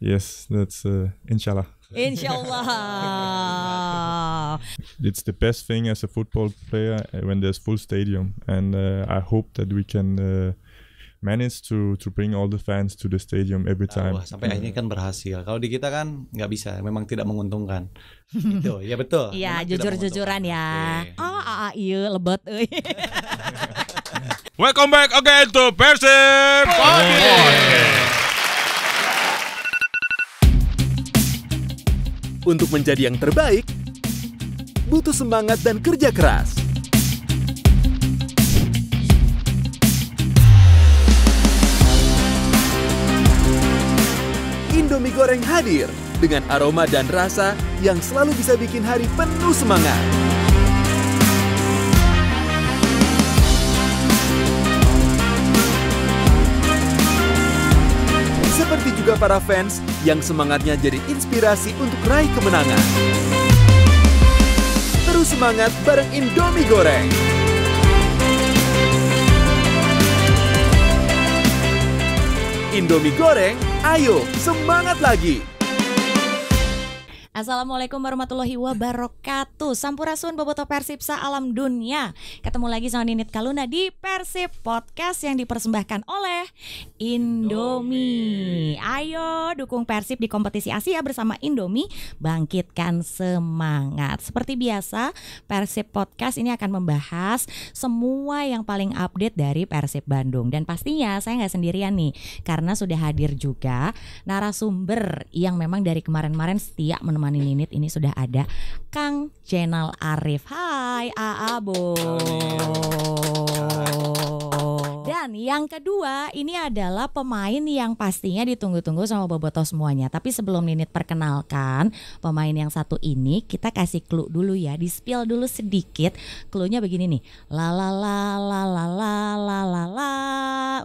Yes, that's uh, inshallah. Inshallah. it's the best thing as a football player uh, when there's full stadium, and uh, I hope that we can. Uh, manage to to bring all the fans to the stadium every ah, time. Wah, sampai akhirnya kan berhasil. Kalau di kita kan nggak bisa, memang tidak menguntungkan. Itu ya betul. Iya, jujur-jujuran ya. Okay. Oh, ah, ah, ah, iya, lebat. Eh. Welcome back again to Persib Oh, yeah. Untuk menjadi yang terbaik, butuh semangat dan kerja keras. Indomie goreng hadir dengan aroma dan rasa yang selalu bisa bikin hari penuh semangat. juga para fans yang semangatnya jadi inspirasi untuk raih kemenangan. Terus semangat bareng Indomie Goreng! Indomie goreng, ayo semangat lagi! Assalamualaikum warahmatullahi wabarakatuh. Sampurasun boboto Persib alam dunia. Ketemu lagi sama Ninit Kaluna di Persib Podcast yang dipersembahkan oleh Indomie. Ayo dukung Persib di kompetisi Asia bersama Indomie, bangkitkan semangat. Seperti biasa, Persib Podcast ini akan membahas semua yang paling update dari Persib Bandung dan pastinya saya nggak sendirian nih karena sudah hadir juga narasumber yang memang dari kemarin-kemarin setia menemani menemani Ninit ini sudah ada Kang Channel Arif. Hai Aabo. Dan yang kedua ini adalah pemain yang pastinya ditunggu-tunggu sama Boboto semuanya. Tapi sebelum Ninit perkenalkan pemain yang satu ini, kita kasih clue dulu ya, di spill dulu sedikit. Clue-nya begini nih. La la la la la la la la.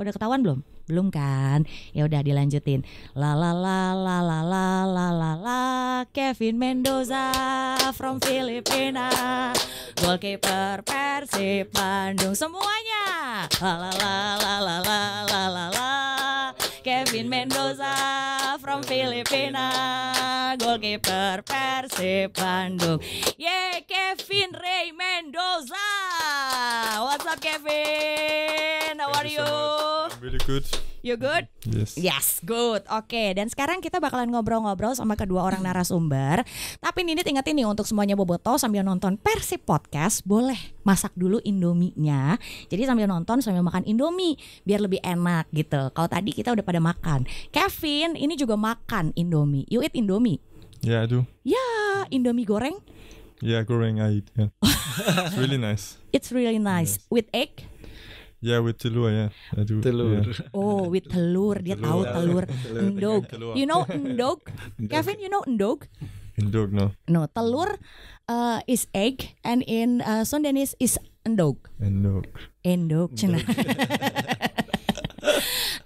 Udah ketahuan belum? Belum kan? Ya udah dilanjutin. La la la la la la la la la Kevin Mendoza from Filipina. Goalkeeper Persib Bandung semuanya. La la la la la la la la la Kevin Mendoza from Filipina. Goalkeeper Persib Bandung. Yeay Kevin Ray Mendoza. What's up Kevin? How are you? So good. You good? Yes. Yes, good. Oke, okay. dan sekarang kita bakalan ngobrol-ngobrol sama kedua orang narasumber. Tapi Nini ingetin ini untuk semuanya boboto sambil nonton Persib Podcast boleh masak dulu indominya. Jadi sambil nonton sambil makan indomie biar lebih enak gitu. Kalau tadi kita udah pada makan. Kevin, ini juga makan indomie. You eat indomie? Yeah, I do. Yeah, indomie goreng? Yeah, goreng I eat. Yeah. It's really nice. It's really nice yes. with egg. Ya yeah, with telur ya. Yeah. telur. Yeah. Oh, with telur. Dia tahu telur. Endog. You know endog? Kevin, you know endog? Endog no. No, telur uh, is egg and in uh, Sundanese is endog. Endog. Endog, cina.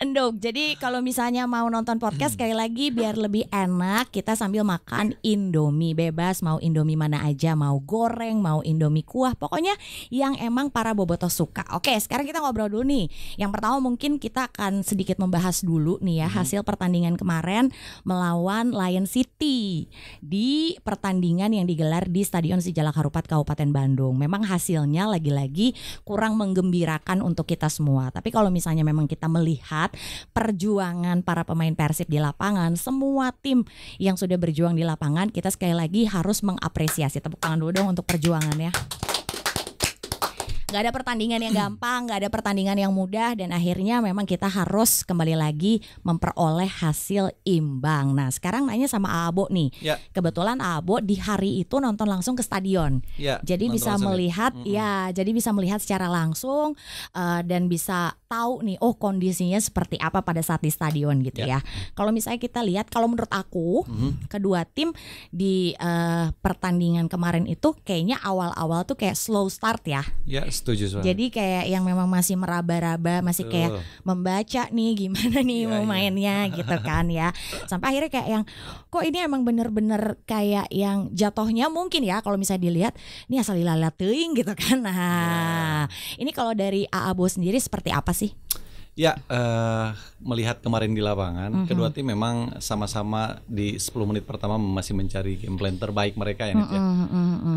endog. Jadi kalau misalnya mau nonton podcast sekali lagi biar lebih enak kita sambil makan Indomie bebas mau Indomie mana aja, mau goreng, mau Indomie kuah, pokoknya yang emang para boboto suka. Oke, sekarang kita ngobrol dulu nih. Yang pertama mungkin kita akan sedikit membahas dulu nih ya mhm. hasil pertandingan kemarin melawan Lion City di pertandingan yang digelar di Stadion Sijalak Harupat Kabupaten Bandung. Memang hasilnya lagi-lagi kurang menggembirakan untuk kita semua. Tapi kalau misalnya memang kita melihat melihat perjuangan para pemain Persib di lapangan, semua tim yang sudah berjuang di lapangan, kita sekali lagi harus mengapresiasi tepuk tangan dulu dong untuk perjuangannya nggak ada pertandingan yang gampang, nggak ada pertandingan yang mudah dan akhirnya memang kita harus kembali lagi memperoleh hasil imbang. Nah, sekarang nanya sama Abo nih. Ya. Kebetulan Abo di hari itu nonton langsung ke stadion. Ya, jadi bisa ya. melihat mm ya, jadi bisa melihat secara langsung uh, dan bisa tahu nih oh kondisinya seperti apa pada saat di stadion gitu ya. ya. Kalau misalnya kita lihat kalau menurut aku mm -hmm. kedua tim di uh, pertandingan kemarin itu kayaknya awal-awal tuh kayak slow start ya. ya Setuju Jadi kayak yang memang masih meraba-raba, masih kayak membaca nih gimana nih yeah, iya. mau yeah. gitu kan ya. Sampai akhirnya kayak yang kok ini emang bener-bener kayak yang jatohnya mungkin ya kalau misalnya dilihat ini asal ilalat gitu kan. Nah, yeah. ini kalau dari AA Bo sendiri seperti apa sih? Ya, uh, melihat kemarin di lapangan, mm-hmm. kedua tim memang sama-sama di 10 menit pertama masih mencari game plan terbaik mereka ya, mm-hmm. ya.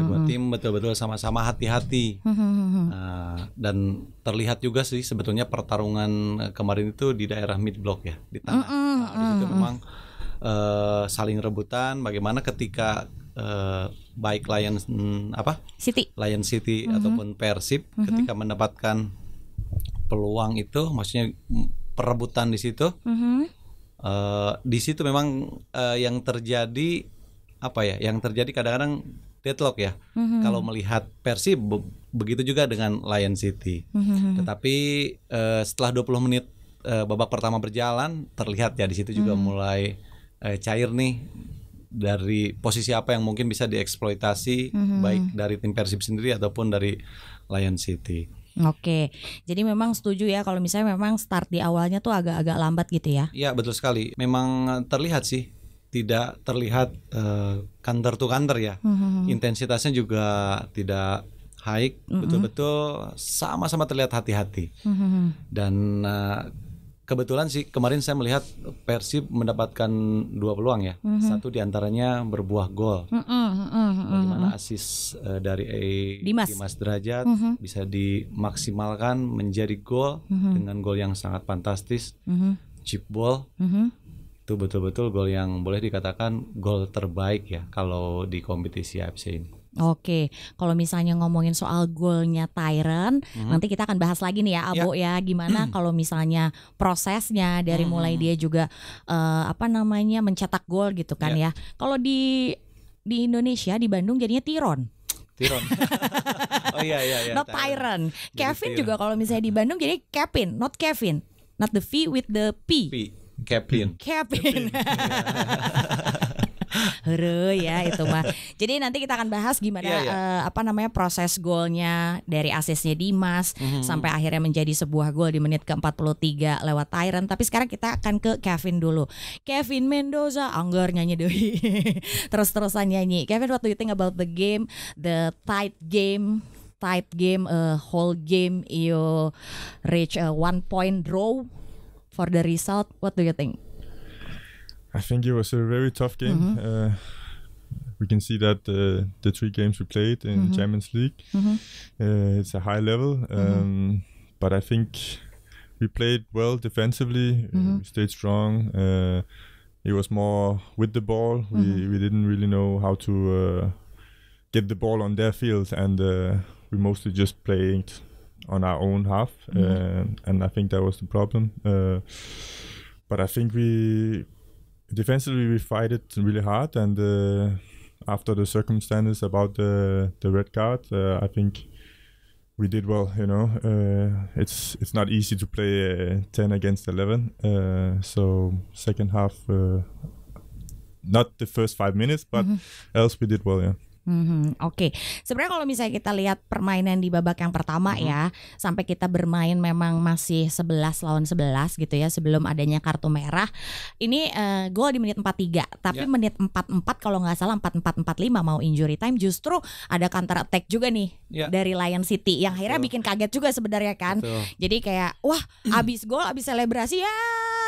Kedua tim betul-betul sama-sama hati-hati. Mm-hmm. Uh, dan terlihat juga sih sebetulnya pertarungan kemarin itu di daerah mid block ya, di tanah Mm-hmm. Nah, di situ memang uh, saling rebutan bagaimana ketika uh, baik Lion mm, apa? City. Lion City mm-hmm. ataupun Persib mm-hmm. ketika mendapatkan peluang itu maksudnya perebutan di situ mm -hmm. uh, di situ memang uh, yang terjadi apa ya yang terjadi kadang-kadang deadlock ya mm -hmm. kalau melihat Persib be begitu juga dengan Lion City mm -hmm. tetapi uh, setelah 20 menit uh, babak pertama berjalan terlihat ya di situ juga mm -hmm. mulai uh, cair nih dari posisi apa yang mungkin bisa dieksploitasi mm -hmm. baik dari tim Persib sendiri ataupun dari Lion City. Oke, jadi memang setuju ya kalau misalnya memang start di awalnya tuh agak-agak lambat gitu ya? Iya betul sekali. Memang terlihat sih, tidak terlihat uh, eh, kantor tuh kantor ya. Hmm, hmm, hmm Intensitasnya juga tidak high, betul-betul sama-sama terlihat hati-hati. hmm, hmm Dan uh, kebetulan sih kemarin saya melihat Persib mendapatkan dua peluang ya. Mm -hmm. Satu diantaranya berbuah gol. Mm -hmm. Bagaimana mhm. asis uh, eh, dari A, eh, Dimas. Dimas Derajat mm -hmm. bisa dimaksimalkan menjadi gol mm -hmm. dengan gol yang sangat fantastis. Mm -hmm. Chip ball. Mm -hmm. Itu betul-betul gol yang boleh dikatakan gol terbaik ya kalau di kompetisi AFC ini. Oke, kalau misalnya ngomongin soal golnya Tyron, hmm. nanti kita akan bahas lagi nih ya, Abu ya, ya gimana hmm. kalau misalnya prosesnya dari hmm. mulai dia juga uh, apa namanya mencetak gol gitu kan ya. ya. Kalau di di Indonesia di Bandung jadinya Tiron. Tiron. oh iya iya iya. Not Tyron. Kevin juga kalau misalnya di Bandung jadi Kevin, not Kevin. Not the V with the P. P. Kevin. Kevin. Hore ya itu mah. Jadi nanti kita akan bahas gimana yeah, yeah. Uh, apa namanya proses golnya dari asisnya Dimas mm-hmm. sampai akhirnya menjadi sebuah gol di menit ke-43 lewat Tyron. Tapi sekarang kita akan ke Kevin dulu. Kevin Mendoza anggar nyanyi doi. Terus-terusan nyanyi. Kevin what do you think about the game, the tight game? tight game, a eh, whole game, you reach a eh, one point draw for the result. What do you think? I think it was a very tough game. Mm -hmm. uh, we can see that uh, the three games we played in mm -hmm. Champions League, mm -hmm. uh, it's a high level. Mm-hmm. Um, but I think we played well defensively. We mm-hmm. stayed strong. Uh, it was more with the ball. We mm-hmm. we didn't really know how to uh, get the ball on their field, and uh, we mostly just played on our own half. and I think that was the problem. but I think we defensively we fight it really hard and uh, after the circumstances about the the red card uh, i think we did well you know uh, it's it's not easy to play uh, 10 against 11 uh, so second half uh, not the first five minutes but mm-hmm. else we did well yeah Hmm, Oke, okay. sebenarnya kalau misalnya kita lihat permainan di babak yang pertama mm -hmm. ya, sampai kita bermain memang masih 11 lawan 11 gitu ya sebelum adanya kartu merah. Ini uh, gol di menit 43, tapi yeah. menit 44 kalau nggak salah 4445 mau injury time justru ada counter attack juga nih yeah. dari Lion City yang akhirnya Betul. bikin kaget juga sebenarnya kan. Betul. Jadi kayak wah abis gol abis selebrasi ya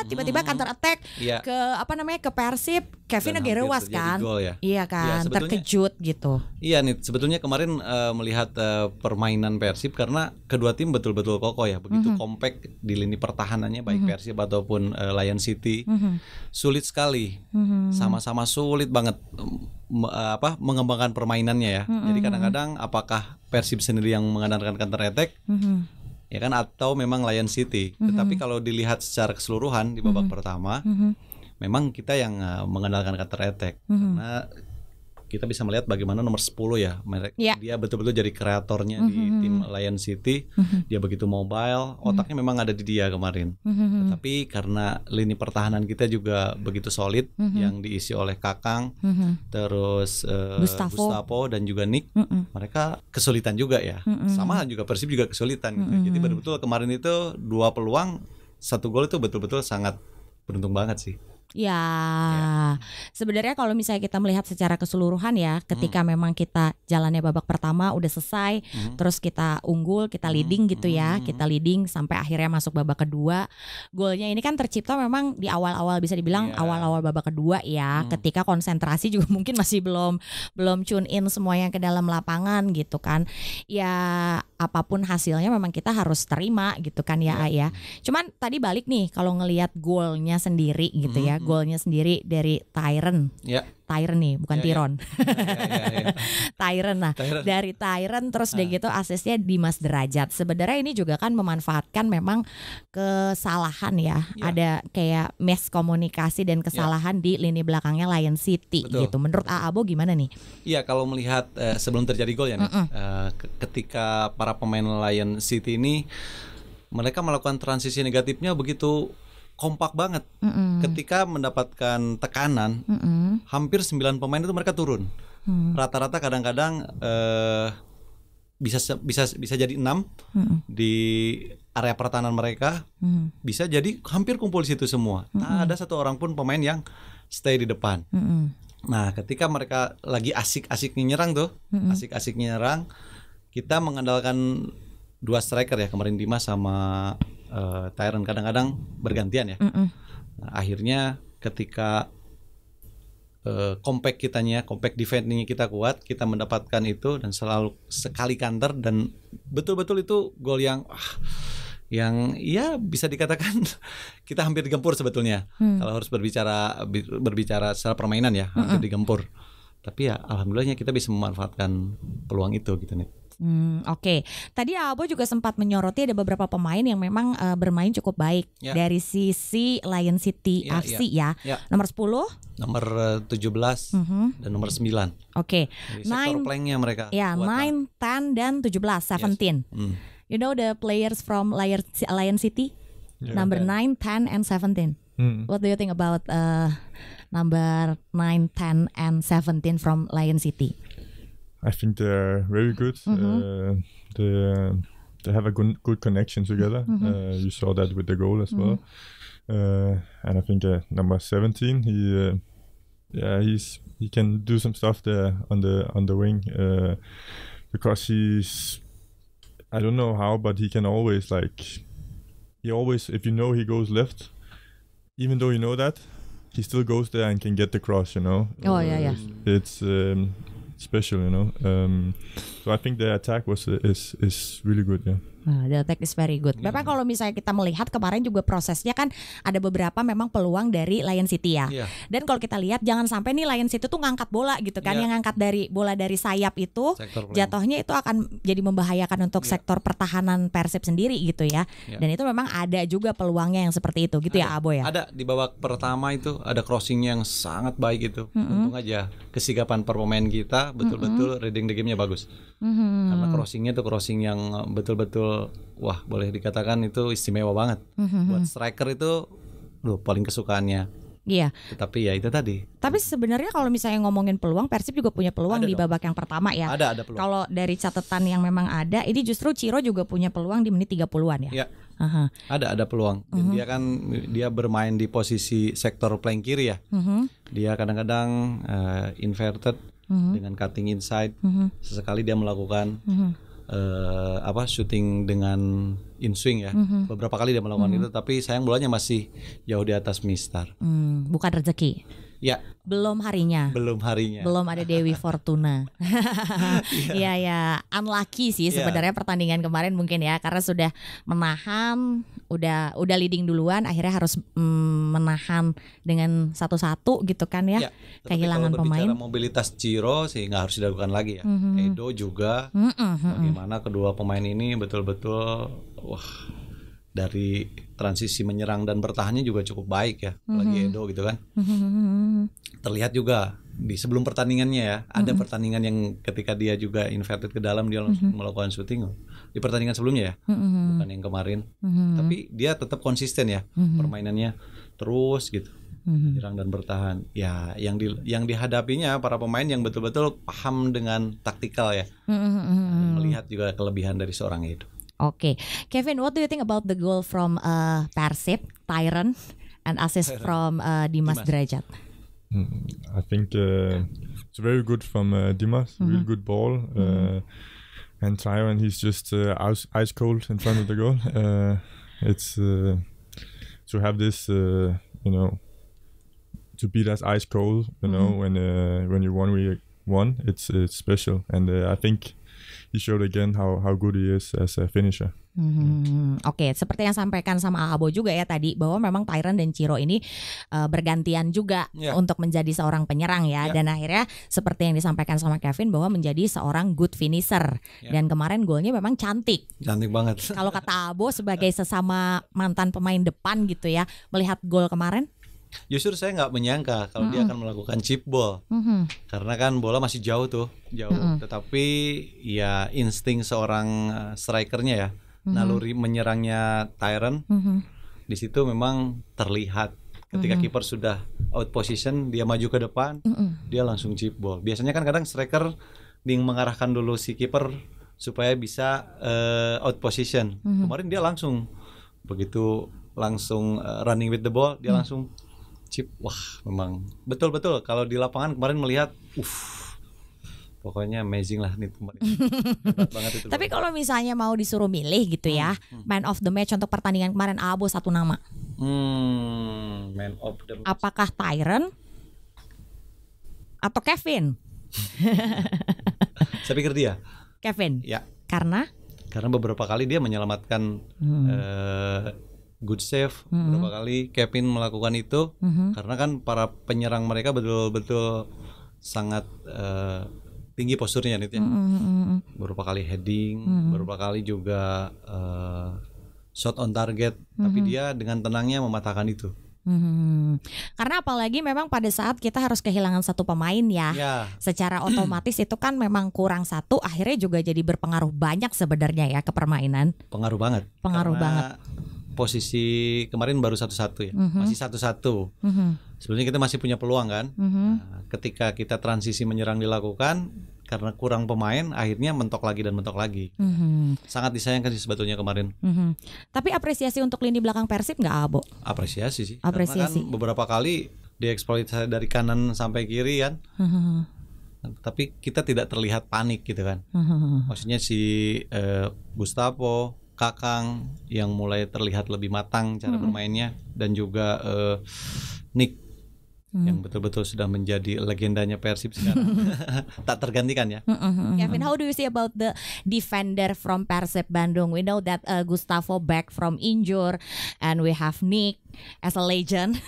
tiba-tiba hmm. counter attack yeah. ke apa namanya ke Persib Kevin Agueroas kan. Goal, ya. Iya, iya kan, ya, terkejut gitu. Iya nih, sebetulnya kemarin uh, melihat uh, permainan Persib karena kedua tim betul-betul kokoh ya, begitu mm -hmm. kompak di lini pertahanannya baik mm -hmm. Persib ataupun uh, Lion City. Mm -hmm. Sulit sekali. Mhm. Sama-sama mm -hmm. Sama -sama sulit banget Eh, apa mengembangkan permainannya ya. Mm-hmm. Jadi kadang-kadang apakah Persib sendiri yang mengandalkan counter attack? Mm-hmm. Ya kan atau memang Lion City. Mm-hmm. Tetapi kalau dilihat secara keseluruhan di babak mm-hmm. pertama, mm-hmm. memang kita yang eh, mengandalkan counter attack mm-hmm. karena kita bisa melihat bagaimana nomor 10 ya mereka ya. yeah. dia betul-betul jadi kreatornya mm -hmm. di mhm, tim mhm. Lion City mm -hmm. dia begitu mobile mhm. otaknya mm -hmm. memang ada di dia kemarin mm -hmm. tetapi karena lini pertahanan kita juga begitu solid mm -hmm. yang diisi oleh Kakang mm -hmm. terus uh, Gustavo. Gustavo dan juga Nick mm -hmm. mereka kesulitan juga ya mm -hmm. sama juga Persib juga kesulitan mm -hmm. jadi betul-betul kemarin itu dua peluang satu gol itu betul-betul sangat beruntung banget sih Ya, ya. sebenarnya kalau misalnya kita melihat secara keseluruhan ya, ketika hmm. memang kita jalannya babak pertama udah selesai, hmm. terus kita unggul, kita hmm. leading hmm. gitu ya, hmm. kita leading sampai akhirnya masuk babak kedua. Golnya ini kan tercipta memang di awal-awal bisa dibilang awal iya. awal-awal babak kedua ya, hmm. ketika konsentrasi juga mungkin masih belum belum tune in semuanya ke dalam lapangan gitu kan. Ya apapun hasilnya memang kita harus terima gitu kan ya yeah. Iya. ya. Cuman tadi balik nih kalau ngelihat goalnya sendiri gitu mm -hmm. ya, mm-hmm. goalnya sendiri dari Tyron. Yeah. Tyron nih, bukan yeah, Tiron. Iya. Yeah. yeah, Tyron iya, iya, nah. Dari Tyron terus dia deh ah. gitu di mas Derajat. Sebenarnya ini juga kan memanfaatkan memang kesalahan ya. Yeah. Ada kayak mes komunikasi dan kesalahan yeah. di lini belakangnya Lion City Betul. gitu. Menurut Abo gimana nih? Iya, kalau melihat eh, sebelum terjadi gol ya nih, mm ketika para pemain Lion City ini mereka melakukan transisi negatifnya begitu kompak banget. Mm Ketika mendapatkan tekanan, mm hampir 9 pemain itu mereka turun. rata hmm. Rata-rata kadang-kadang uh, bisa bisa bisa jadi enam mm di area pertahanan mereka, mm bisa jadi hampir kumpul di situ semua. Mm Tak ada satu orang pun pemain yang stay di depan. Mm Nah, ketika mereka lagi asik asik nyerang tuh, asik asik-asiknya nyerang, kita mengandalkan dua striker ya kemarin Dimas sama Tyrant kadang-kadang bergantian ya. Mm -mm. Nah, akhirnya ketika uh, compact kitanya, compact defendingnya kita kuat, kita mendapatkan itu dan selalu sekali counter dan betul-betul itu gol yang ah, yang ya bisa dikatakan kita hampir digempur sebetulnya hmm. kalau harus berbicara berbicara secara permainan ya hampir mm -mm. digempur tapi ya alhamdulillahnya kita bisa memanfaatkan peluang itu gitu nih Hmm, Oke, okay. tadi Abo juga sempat menyoroti ada beberapa pemain yang memang uh, bermain cukup baik yeah. dari sisi Lion City yeah, FC yeah. ya. Yeah. Ya. Ya. Nomor 10, nomor 17 mm -hmm. dan nomor 9. Oke. Okay. Jadi nine planknya mereka. Ya, yeah, 9, 10 dan 17, 17. Yes. Mm. You know the players from Lion City? Yeah. Number 9, kan. 10 and 17. Mm. What do you think about uh, number 9, 10 and 17 from Lion City? I think they are very good. Mm-hmm. Uh, they, they have a good, good connection together. Mm-hmm. Uh, you saw that with the goal as mm-hmm. well. Uh, and I think uh, number 17, he yeah, he's he can do some stuff there on the on the wing because he's I don't know how, but he can always like he always if you know he goes left, even though you know that, he still goes there and can get the cross. You know. Oh uh, yeah, yeah. It's um, special, you know. Um, so I think the attack was is is really good. Yeah. Nah, Deltek is very good. Bapak iya. yeah. kalau misalnya kita melihat kemarin juga prosesnya kan ada beberapa memang peluang dari Lion City ya. Yeah. Dan kalau kita lihat jangan sampai nih Lion City tuh ngangkat bola gitu kan, yeah. yang ngangkat dari bola dari sayap itu jatuhnya itu akan jadi membahayakan untuk yeah. sektor pertahanan Persib sendiri gitu ya. Yeah. Dan itu memang ada juga peluangnya yang seperti itu gitu ya, ada, ya Abo ya. Ada di babak pertama itu ada crossing yang sangat baik itu. Mm -hmm. Untung aja kesigapan pemain kita betul-betul mm -hmm. reading the game-nya bagus. Mm -hmm. Karena crossingnya tuh crossing yang eh, betul-betul wah boleh dikatakan itu istimewa banget. Mm-hmm. Buat hmm. striker itu loh paling kesukaannya. Iya. Tapi ya itu tadi. Tapi sebenarnya kalau misalnya ngomongin peluang, Persib juga punya peluang ada di dong. babak yang pertama ya. Ada, ada peluang. Kalau dari catatan yang memang ada, ini justru Ciro juga punya peluang di menit 30-an ya. Iya. Uh-huh. Ada ada peluang. uh mhm. -huh. dia kan dia bermain di posisi sektor playing kiri ya. Uh mhm. -huh. Dia kadang-kadang uh, inverted uh mhm. -huh. dengan cutting inside. Uh -huh. Sesekali dia melakukan uh -huh uh, apa syuting dengan in swing ya. Mm-hmm. Beberapa kali dia melakukan mm-hmm. itu tapi sayang bolanya masih jauh di atas Mistar. Mm, bukan rezeki. Ya. Belum harinya. Belum harinya. Belum ada Dewi Fortuna. Iya ya. ya, unlucky sih iya. sebenarnya ya. pertandingan kemarin mungkin ya karena sudah menahan, udah udah leading duluan, akhirnya harus mm, menahan dengan satu-satu gitu kan ya. ya Kehilangan kalau pemain. mobilitas Ciro sih nggak harus dilakukan lagi ya. Mm -hmm. Edo juga. Mm -hmm. Bagaimana kedua pemain ini betul-betul wah dari transisi menyerang dan bertahannya juga cukup baik ya, lagi mm Edo gitu kan. Mhm, mhm, mhm, Terlihat juga di sebelum pertandingannya ya, ada pertandingan yang ketika dia juga inverted ke dalam dia langsung melakukan shooting di pertandingan sebelumnya ya, bukan yang kemarin. Tapi dia tetap konsisten ya permainannya terus gitu. mm dan bertahan. Ya, yang di yang dihadapinya para pemain yang betul-betul paham dengan taktikal ya. Nah, melihat juga kelebihan dari seorang Edo. Okay, Kevin, what do you think about the goal from uh, Persib, Tyrant, and assist from uh, Dimas, Dimas hmm, I think uh, it's very good from uh, Dimas. Mm-hmm. Real good ball. Uh, mm-hmm. Uh, and Tyrant, he's just uh, ice, ice, cold in front of the goal. Uh, it's to have this, you know, to be that ice cold. You mm-hmm. know, when when you won, we won. It's, it's special, and I think he showed again how how good he is as a finisher. Hmm, Oke, okay. seperti yang sampaikan sama Abo juga ya tadi bahwa memang Tyron dan Ciro ini uh, bergantian juga yeah. untuk menjadi seorang penyerang ya yeah. dan akhirnya seperti yang disampaikan sama Kevin bahwa menjadi seorang good finisher yeah. dan kemarin golnya memang cantik. Cantik banget. Kalau kata Abo sebagai sesama mantan pemain depan gitu ya melihat gol kemarin justru saya nggak menyangka kalau mm -hmm. dia akan melakukan chip ball mm -hmm. karena kan bola masih jauh tuh jauh mm -hmm. tetapi ya insting seorang eh, strikernya ya mm -hmm. naluri menyerangnya Tyron mm -hmm. di situ memang terlihat ketika mm -hmm. kiper sudah out position dia maju ke depan mm -hmm. dia langsung chip ball biasanya kan kadang striker ding mengarahkan dulu si kiper supaya bisa uh, out position mm -hmm. kemarin dia langsung begitu langsung eh, running with the ball dia -hmm. langsung chip wah memang betul-betul kalau di lapangan kemarin melihat, uff, pokoknya amazing lah nih kemarin. Tapi kalau misalnya mau disuruh milih gitu ya, hmm, hmm. man of the match untuk pertandingan kemarin Abo satu nama. Hmm, man of the match. Apakah Tyron atau Kevin? Saya pikir dia. Kevin. Ya. Karena? Karena beberapa kali dia menyelamatkan hmm. Eh, good save mm-hmm. berapa kali Kevin melakukan itu mm-hmm. karena kan para penyerang mereka betul-betul sangat uh, tinggi posturnya nih ya. mm-hmm, mm-hmm. Beberapa kali heading, mm-hmm. beberapa kali juga uh, shot on target, mm-hmm. tapi dia dengan tenangnya mematahkan itu. Hmm, karena apalagi memang pada saat kita harus kehilangan satu pemain ya, ya. secara otomatis itu kan memang kurang satu, akhirnya juga jadi berpengaruh banyak sebenarnya ya ke permainan. Pengaruh banget. Pengaruh karena banget posisi kemarin baru satu-satu ya, mm-hmm. masih satu-satu. Mm-hmm. Sebenarnya kita masih punya peluang kan. Mm-hmm. Nah, ketika kita transisi menyerang dilakukan, karena kurang pemain akhirnya mentok lagi dan mentok lagi mm-hmm. sangat disayangkan sih sebetulnya kemarin mm-hmm. tapi apresiasi untuk lini belakang persib nggak abo apresiasi sih apresiasi karena kan beberapa kali dieksploitasi dari kanan sampai kiri kan mm-hmm. tapi kita tidak terlihat panik gitu kan mhm. maksudnya si eh, Gustavo Kakang yang mulai terlihat lebih matang cara hmm. bermainnya dan juga uh, Nick hmm. yang betul-betul sudah menjadi legendanya Persib sekarang tak tergantikan ya. Hmm, hmm, hmm, Kevin, how do you see about the defender from Persib Bandung? We know that uh, Gustavo back from injury and we have Nick as a legend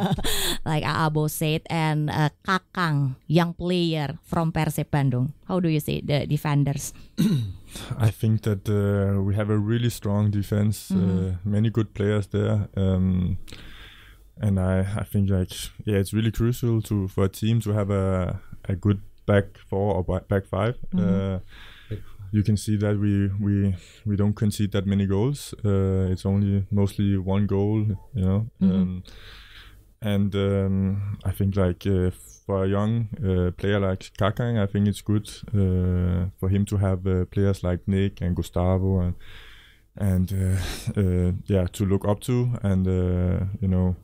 like Abo said and uh, Kakang young player from Persib Bandung. How do you see the defenders? I think that uh, we have a really strong defense, uh, mm-hmm. uh, many good players there. Um, and I, I think like yeah, it's really crucial to for a team to have a, a good back four or back 5 uh, mm-hmm. uh, you can see that we we we don't concede that many goals. Uh, it's only mostly one goal, you know. Mm-hmm. Um, and um, I think like uh, for a young uh, player like Kakang, I think it's good uh, for him to have uh, players like Nick and Gustavo and and uh, uh, yeah to look up to and you know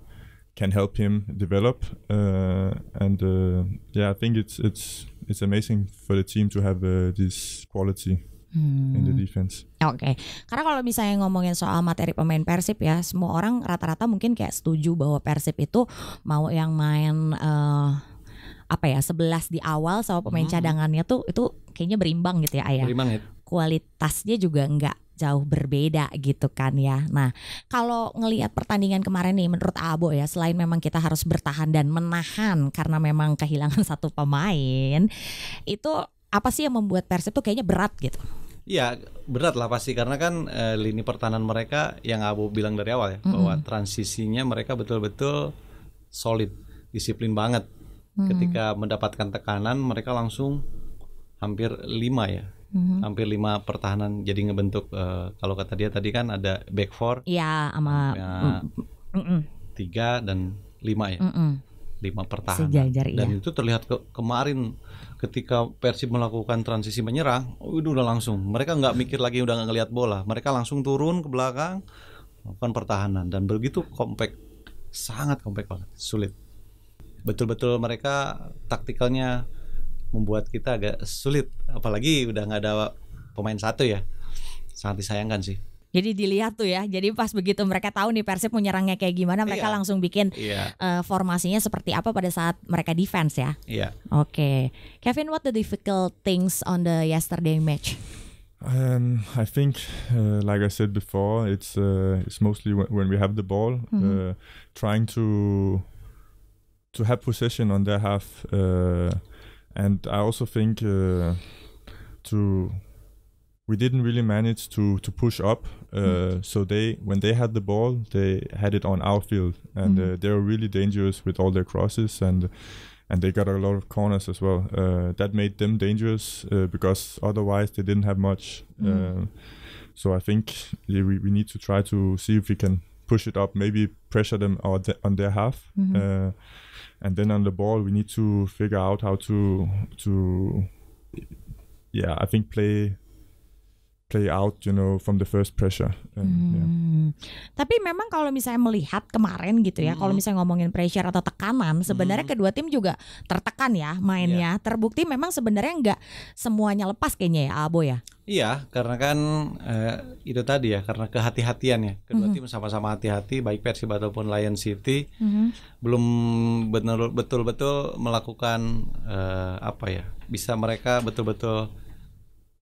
can help him develop and yeah I think it's it's it's amazing for the team to have this quality. hmm. in the defense. Oke, okay. karena kalau misalnya ngomongin soal materi pemain Persib ya, semua orang rata-rata mungkin kayak setuju bahwa Persib itu mau yang main uh, apa ya sebelas di awal sama pemain hmm. cadangannya tuh itu kayaknya berimbang gitu ya ayah. Berimbang ya. Kualitasnya juga enggak jauh berbeda gitu kan ya. Nah, kalau ngelihat pertandingan kemarin nih menurut Abo ya, selain memang kita harus bertahan dan menahan karena memang kehilangan satu pemain, itu apa sih yang membuat Persib tuh kayaknya berat gitu? Iya berat lah pasti karena kan e, lini pertahanan mereka yang Abu bilang dari awal ya mm -hmm. bahwa transisinya mereka betul-betul solid, disiplin banget. Mm -hmm. Ketika mendapatkan tekanan mereka langsung hampir lima ya, mm-hmm. hampir lima pertahanan jadi ngebentuk e, kalau kata dia tadi kan ada back four iya, ya sama mm -mm. tiga dan lima ya mm lima pertahanan Sejajar, dan iya. itu terlihat ke kemarin ketika Persib melakukan transisi menyerang, itu udah langsung. Mereka nggak mikir lagi udah nggak ngelihat bola, mereka langsung turun ke belakang melakukan pertahanan dan begitu kompak, sangat kompak banget, sulit. Betul-betul mereka taktikalnya membuat kita agak sulit, apalagi udah nggak ada pemain satu ya, sangat disayangkan sih. Jadi dilihat tuh ya. Jadi pas begitu mereka tahu nih Persib menyerangnya kayak gimana, mereka yeah. langsung bikin yeah. Iya. uh, formasinya seperti apa pada saat mereka defense ya. Iya. Oke. Okay. Kevin, what the difficult things on the yesterday match? Um, I think, uh, like I said before, it's uh, it's mostly when, when we have the ball, uh, mm-hmm. uh, trying to to have possession on their half, uh, and I also think uh, to we didn't really manage to to push up. Uh, mm. So they when they had the ball, they had it on our field, and mm. uh, mm-hmm. they were really dangerous with all their crosses and and they got a lot of corners as well. Uh, that made them dangerous uh, because otherwise they didn't have much. Mm. so I think we, we need to try to see if we can push it up, maybe pressure them on, the, on their half. Uh, mm-hmm. and then on the ball, we need to figure out how to to yeah, I think play play out you know from the first pressure. And, hmm. yeah. Tapi memang kalau misalnya melihat kemarin gitu ya, -hmm. kalau misalnya ngomongin pressure atau tekanan, sebenarnya -hmm. kedua tim juga tertekan ya mainnya. Yeah. Terbukti memang sebenarnya nggak semuanya lepas kayaknya ya Abo ya. Iya, karena kan eh, itu tadi ya, karena kehati-hatian ya. Kedua mm -hmm. tim sama-sama hati-hati, baik Persib ataupun Lion City, mm -hmm. belum betul-betul melakukan eh, apa ya? Bisa mereka betul-betul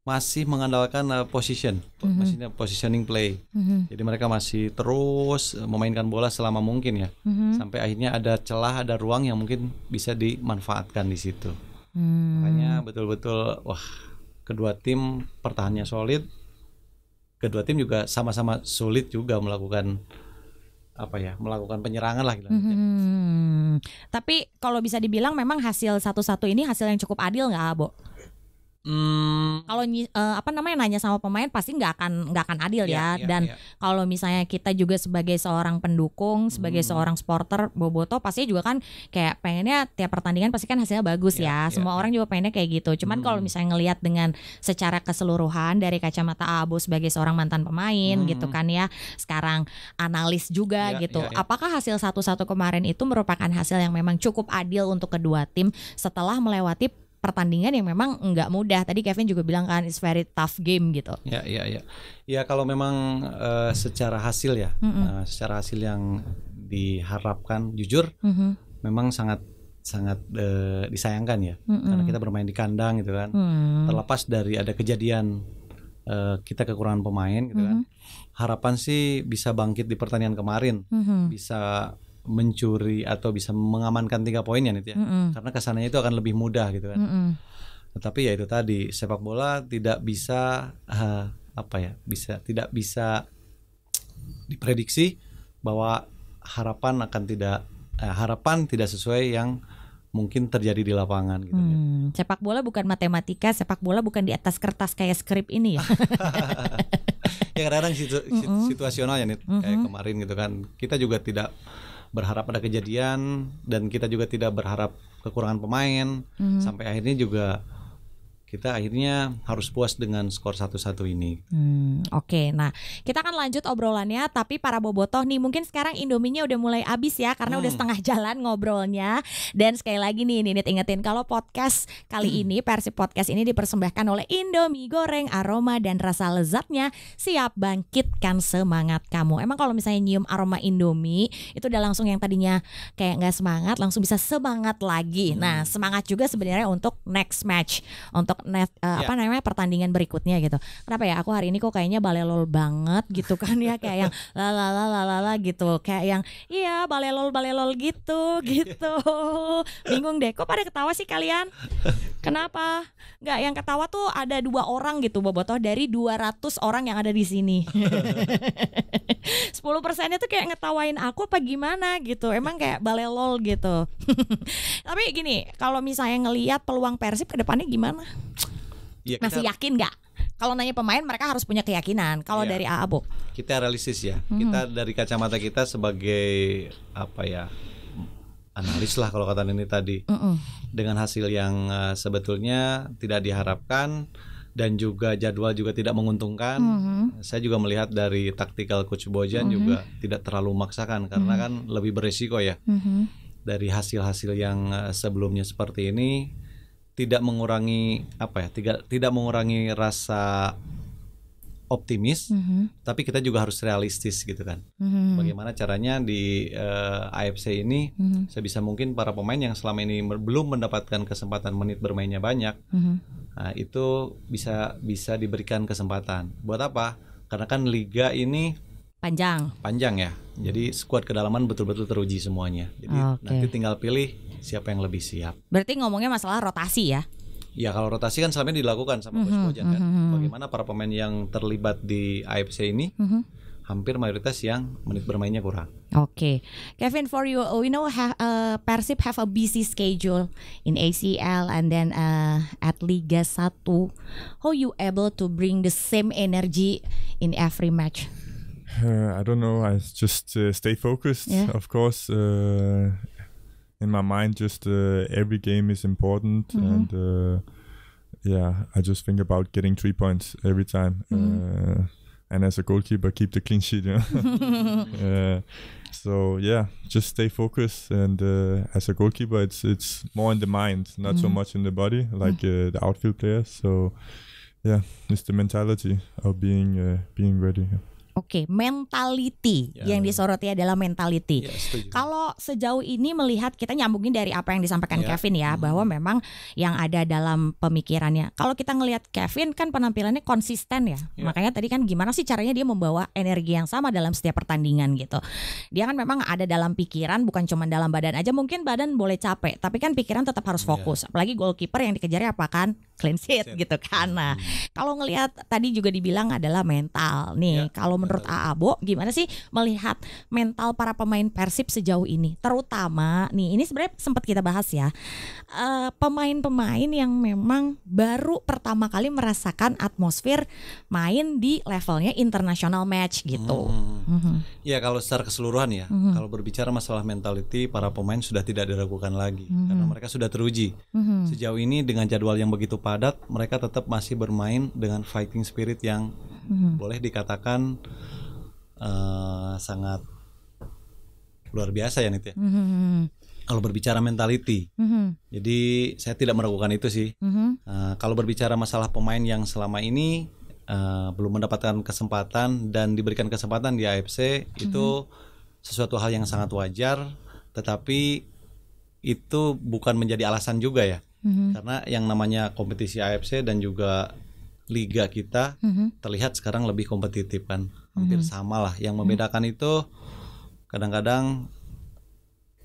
masih mengandalkan uh, position, mm-hmm. maksudnya positioning play. Mm-hmm. Jadi mereka masih terus eh, memainkan bola selama mungkin ya, mm-hmm. sampai akhirnya ada celah, ada ruang yang mungkin bisa dimanfaatkan di situ. Mm. Makanya betul-betul wah kedua tim pertahannya solid, kedua tim juga sama-sama sulit juga melakukan apa ya melakukan penyerangan lah gitu. hmm Tapi kalau bisa dibilang memang hasil satu-satu ini hasil yang cukup adil nggak, bo Hmm. Kalau uh, apa namanya nanya sama pemain pasti nggak akan nggak akan adil iya, ya. Yeah, Dan yeah. kalau misalnya kita juga sebagai seorang pendukung, sebagai hmm. seorang supporter Boboto pasti juga kan kayak pengennya tiap pertandingan pasti kan hasilnya bagus yeah, ya. Iya, Semua yeah. orang juga pengennya kayak gitu. Cuman hmm. kalau misalnya ngelihat dengan secara keseluruhan dari kacamata abu sebagai seorang mantan pemain hmm. gitu kan ya. Sekarang analis juga yeah, gitu. Yeah, yeah. Apakah hasil satu-satu kemarin itu merupakan hasil yang memang cukup adil untuk kedua tim setelah melewati pertandingan yang memang nggak mudah. Tadi Kevin juga bilang kan it's very tough game gitu. Ya ya ya. Ya kalau memang uh, secara hasil ya, mm -hmm. uh, secara hasil yang diharapkan jujur, mm -hmm. memang sangat sangat uh, disayangkan ya, mm -hmm. karena kita bermain di kandang gitu kan. Mm -hmm. Terlepas dari ada kejadian uh, kita kekurangan pemain gitu mm -hmm. kan. Mm-hmm. Harapan sih bisa bangkit di pertandingan kemarin, mm -hmm. bisa mencuri atau bisa mengamankan tiga poinnya nih ya. Mm -hmm. Karena kesannya itu akan lebih mudah gitu kan. Mm -hmm. Tetapi ya itu tadi sepak bola tidak bisa uh, apa ya? Bisa tidak bisa diprediksi bahwa harapan akan tidak uh, harapan tidak sesuai yang mungkin terjadi di lapangan gitu ya. hmm, ya. Sepak bola bukan matematika, sepak bola bukan di atas kertas kayak skrip ini ya. ya kadang-kadang situ, mm -hmm. situasional ya nih mm -hmm. kayak kemarin gitu kan. Kita juga tidak berharap ada kejadian dan kita juga tidak berharap kekurangan pemain mm-hmm. sampai akhirnya juga kita akhirnya harus puas dengan skor satu-satu ini. Hmm, Oke, okay. nah kita akan lanjut obrolannya, tapi para bobotoh nih mungkin sekarang Indominya udah mulai habis ya karena hmm. udah setengah jalan ngobrolnya. Dan sekali lagi nih, ini ingetin kalau podcast kali hmm. ini versi Podcast ini dipersembahkan oleh Indomie goreng aroma dan rasa lezatnya siap bangkitkan semangat kamu. Emang kalau misalnya nyium aroma Indomie itu udah langsung yang tadinya kayak nggak semangat langsung bisa semangat lagi. Nah, hmm. Nah semangat juga sebenarnya untuk next match, untuk net uh, eh, yeah. apa namanya pertandingan berikutnya gitu. Kenapa ya aku hari ini kok kayaknya balelol banget gitu kan ya kayak yang la la la la la, gitu kayak yang iya balelol balelol gitu gitu. Bingung deh kok pada ketawa sih kalian? Kenapa? Enggak yang ketawa tuh ada dua orang gitu bobotoh dari 200 orang yang ada di sini. 10 persennya tuh kayak ngetawain aku apa gimana gitu. Emang kayak balelol gitu. Tapi gini, kalau misalnya ngelihat peluang Persib ke depannya gimana? ya, masih kita... yakin nggak? Kalau nanya pemain mereka harus punya keyakinan. Kalau ya. dari AA Bob. Kita realistis ya. Hmm. Kita dari kacamata kita sebagai apa ya? Analis lah kalau kata ini tadi. uh -uh. Dengan hasil yang uh, sebetulnya tidak diharapkan dan juga jadwal juga tidak menguntungkan. Uh mm-hmm. -huh. Saya juga melihat dari taktikal coach Bojan uh mm-hmm. -huh. juga tidak terlalu memaksakan karena uh mm-hmm. -huh. kan lebih beresiko ya. uh -huh. Dari hasil-hasil yang eh, sebelumnya seperti ini tidak mengurangi apa ya tidak tidak mengurangi rasa optimis mm -hmm. tapi kita juga harus realistis gitu kan mm -hmm. bagaimana caranya di uh, eh, AFC ini mm -hmm. sebisa mungkin para pemain yang selama ini belum mendapatkan kesempatan menit bermainnya banyak mm -hmm. nah, itu bisa bisa diberikan kesempatan buat apa karena kan liga ini Panjang. Panjang ya. Jadi squad kedalaman betul-betul teruji semuanya. Jadi ah, okay. nanti tinggal pilih siapa yang lebih siap. Berarti ngomongnya masalah rotasi ya? Ya kalau rotasi kan selama ini dilakukan sama coach mm -hmm, Bojan kan. Mm -hmm. Bagaimana para pemain yang terlibat di AFC ini mm -hmm. hampir mayoritas yang menit bermainnya kurang. Oke, okay. Kevin, for you, we know have, uh, Persib have a busy schedule in ACL and then uh, at Liga 1. How you able to bring the same energy in every match? Uh, I don't know. I just uh, stay focused, yeah. of course. Uh, in my mind, just uh, every game is important, mm-hmm. and uh, yeah, I just think about getting three points every time. Mm-hmm. and as a goalkeeper, keep the clean sheet. so yeah, just stay focused. And as a goalkeeper, it's it's more in the mind, not mm-hmm. so much in the body, mm. like the outfield players. So yeah, it's the mentality of being being ready. Oke, okay, mentality yeah. yang ya. disoroti adalah mentality. Yeah, ya, Kalau sejauh ini melihat kita nyambungin dari apa yang disampaikan yeah. Kevin ya, hmm. bahwa memang yang ada dalam pemikirannya. Kalau kita ngelihat Kevin kan penampilannya konsisten ya, yeah. makanya tadi kan gimana sih caranya dia membawa energi yang sama dalam setiap pertandingan gitu. Dia kan memang ada dalam pikiran, bukan cuma dalam badan aja. Mungkin badan boleh capek, tapi kan pikiran tetap harus ya. fokus. Yeah. Apalagi goalkeeper yang dikejar apa kan clean sheet gitu kan. Nah, hmm. kalau ngelihat tadi juga dibilang adalah mental nih. Ya, kalau menurut ya. Aabo gimana sih melihat mental para pemain Persib sejauh ini? Terutama nih ini sebenarnya sempat kita bahas ya. Eh, pemain-pemain uh, yang memang baru pertama kali merasakan atmosfer main di levelnya international match gitu. Hmm. hmm Ya kalau secara keseluruhan ya, hmm kalau berbicara masalah mentality para pemain sudah tidak diragukan lagi hmm karena mereka sudah teruji. hmm Sejauh ini dengan jadwal yang begitu padat mereka tetap masih bermain dengan fighting spirit yang hmm. boleh dikatakan uh, sangat luar biasa ya nih. ya. Hmm, hmm, hmm. Kalau berbicara mentality, hmm, hmm jadi saya tidak meragukan itu sih. hmm Uh, kalau berbicara masalah pemain yang selama ini uh, belum mendapatkan kesempatan dan diberikan kesempatan di AFC hmm itu sesuatu hal yang sangat wajar, tetapi itu bukan menjadi alasan juga ya hmm Karena yang namanya kompetisi AFC dan juga liga kita mm-hmm. terlihat sekarang lebih kompetitif kan. Hampir mm-hmm. sama lah. Yang membedakan mm-hmm. itu kadang-kadang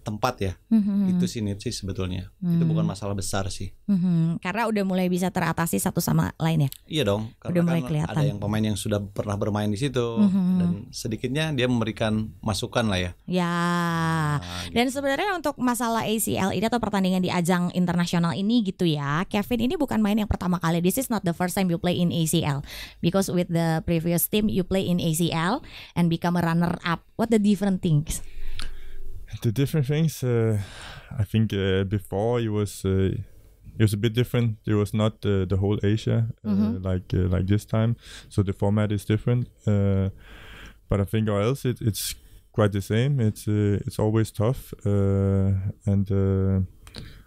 tempat ya mm-hmm. itu sih sih sebetulnya mm-hmm. itu bukan masalah besar sih mm-hmm. karena udah mulai bisa teratasi satu sama lain ya iya dong karena udah mulai kan kelihatan. ada yang pemain yang sudah pernah bermain di situ mm-hmm. dan sedikitnya dia memberikan masukan lah ya ya nah, gitu. dan sebenarnya untuk masalah ACL ini atau pertandingan di ajang internasional ini gitu ya Kevin ini bukan main yang pertama kali this is not the first time you play in ACL because with the previous team you play in ACL and become a runner up what the different things the different things uh, i think uh, before it was uh, it was a bit different it was not uh, the whole asia uh, mm-hmm. like uh, like this time so the format is different but i think or else it, it's quite the same it's it's always tough and